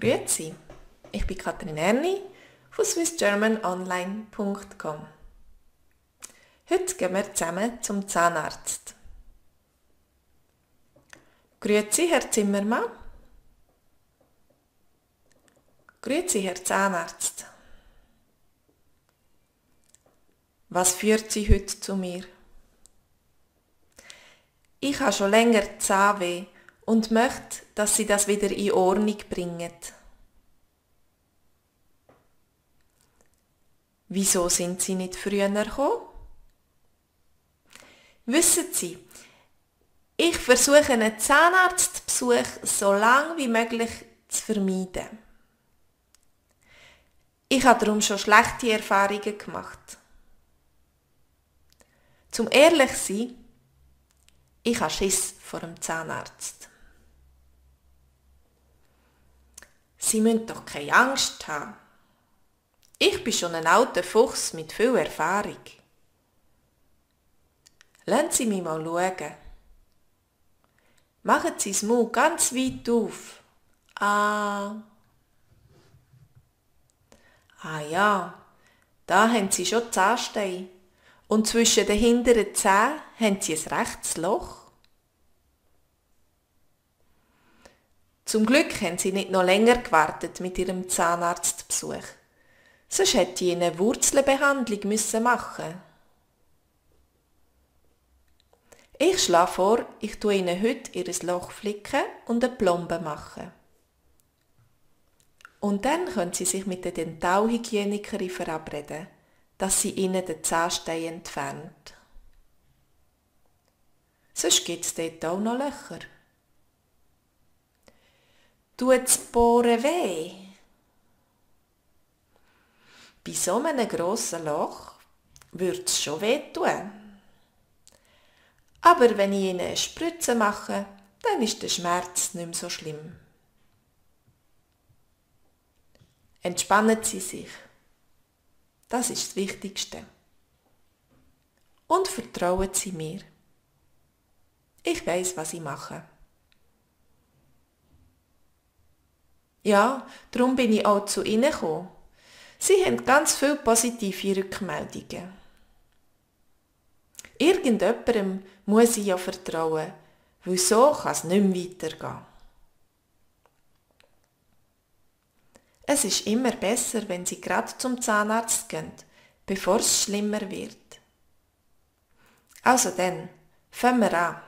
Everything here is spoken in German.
Grüezi, ich bin Katrin Erni von swissgermanonline.com. Heute gehen wir zusammen zum Zahnarzt. Grüezi, Herr Zimmermann. Grüezi, Herr Zahnarzt. Was führt Sie heute zu mir? Ich habe schon länger Zahnweh und möchte, dass sie das wieder in Ordnung bringen. Wieso sind sie nicht früher gekommen? Wissen Sie, ich versuche einen Zahnarztbesuch so lang wie möglich zu vermeiden. Ich habe darum schon schlechte Erfahrungen gemacht. Zum ehrlich sein, ich habe Schiss vor dem Zahnarzt. Sie müssen doch keine Angst haben. Ich bin schon ein alter Fuchs mit viel Erfahrung. Lassen Sie mich mal schauen. Machen Sie das Mund ganz weit auf. Ah. Ah ja, da haben Sie schon Zahnstein. Und zwischen den hinteren Zähnen haben Sie ein rechtes Loch. Zum Glück haben sie nicht noch länger gewartet mit ihrem Zahnarztbesuch. Sonst hätte sie eine Wurzelbehandlung müssen machen. Ich schlage vor, ich tue ihnen heute ihr Loch flicken und eine Plombe machen. Und dann können sie sich mit der Dentalhygienikerin verabreden, dass sie ihnen den Zahnstein entfernt. Sonst gibt es dort auch noch Löcher. Tut's Bohren weh? Bei so einem grossen Loch würde es schon weh tun. Aber wenn ich ihnen eine Spritze mache, dann ist der Schmerz nicht mehr so schlimm. Entspannen Sie sich. Das ist das Wichtigste. Und vertrauen Sie mir. Ich weiß, was ich mache. Ja, darum bin ich auch zu ihnen gekommen. Sie haben ganz viele positive Rückmeldungen. Irgendjemandem muss ich ja vertrauen, weil so kann es nicht mehr weitergehen. Es ist immer besser, wenn Sie gerade zum Zahnarzt gehen, bevor es schlimmer wird. Also dann, fangen wir an.